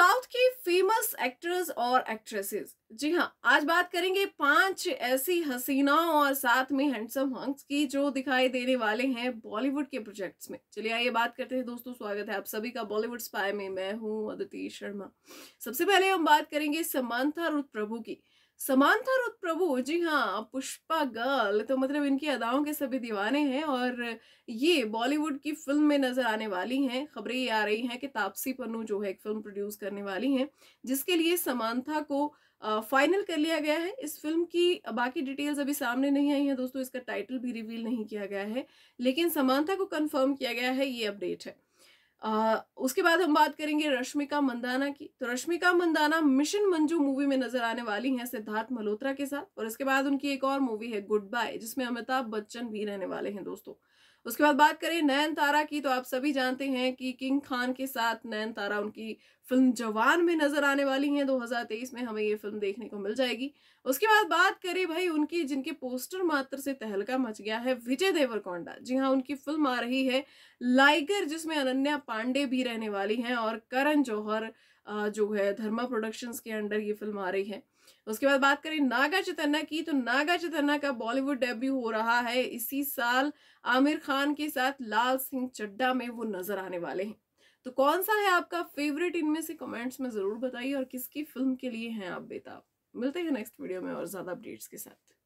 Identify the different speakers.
Speaker 1: south की famous actors और actresses जी हाँ आज बात करेंगे पांच ऐसी हसीनाओं और साथ में हैंडसम हंक्स की जो दिखाई देने वाले हैं बॉलीवुड के प्रोजेक्ट्स में चलिए आइए बात करते हैं दोस्तों स्वागत है आप सभी का बॉलीवुड स्पाई में मैं हूँ अदिति शर्मा सबसे पहले हम बात करेंगे समांथा रुद्र प्रभु की समांथा रुद प्रभु जी हाँ पुष्पा गर्ल तो मतलब इनकी अदाओं के सभी दीवाने हैं और ये बॉलीवुड की फिल्म में नजर आने वाली हैं खबरें ये आ रही हैं कि तापसी पन्नू जो है एक फिल्म प्रोड्यूस करने वाली हैं जिसके लिए समांथा को फाइनल कर लिया गया है इस फिल्म की बाकी डिटेल्स अभी सामने नहीं आई हैं दोस्तों इसका टाइटल भी रिवील नहीं किया गया है लेकिन समानता को कन्फर्म किया गया है ये अपडेट है उसके बाद हम बात करेंगे रश्मिका मंदाना की तो रश्मिका मंदाना मिशन मंजू मूवी में नजर आने वाली हैं सिद्धार्थ मल्होत्रा के साथ और इसके बाद उनकी एक और मूवी है गुड बाय जिसमें अमिताभ बच्चन भी रहने वाले हैं दोस्तों उसके बाद बात करें नयन तारा की तो आप सभी जानते हैं कि किंग खान के साथ नयन तारा उनकी फिल्म जवान में नजर आने वाली हैं 2023 में हमें ये फिल्म देखने को मिल जाएगी उसके बाद बात करें भाई उनकी जिनके पोस्टर मात्र से तहलका मच गया है विजय देवरकोंडा जी हाँ उनकी फिल्म आ रही है लाइगर जिसमें अनन्या पांडे भी रहने वाली हैं और करण जौहर जो है धर्मा प्रोडक्शंस के अंडर ये फिल्म आ रही है उसके बाद बात करें नागा चैतन्या की तो नागा चैतन्या का बॉलीवुड डेब्यू हो रहा है इसी साल आमिर खान खान के साथ लाल सिंह चड्डा में वो नजर आने वाले हैं तो कौन सा है आपका फेवरेट इनमें से कमेंट्स में ज़रूर बताइए और किसकी फिल्म के लिए हैं आप बेताब मिलते हैं नेक्स्ट वीडियो में और ज़्यादा अपडेट्स के साथ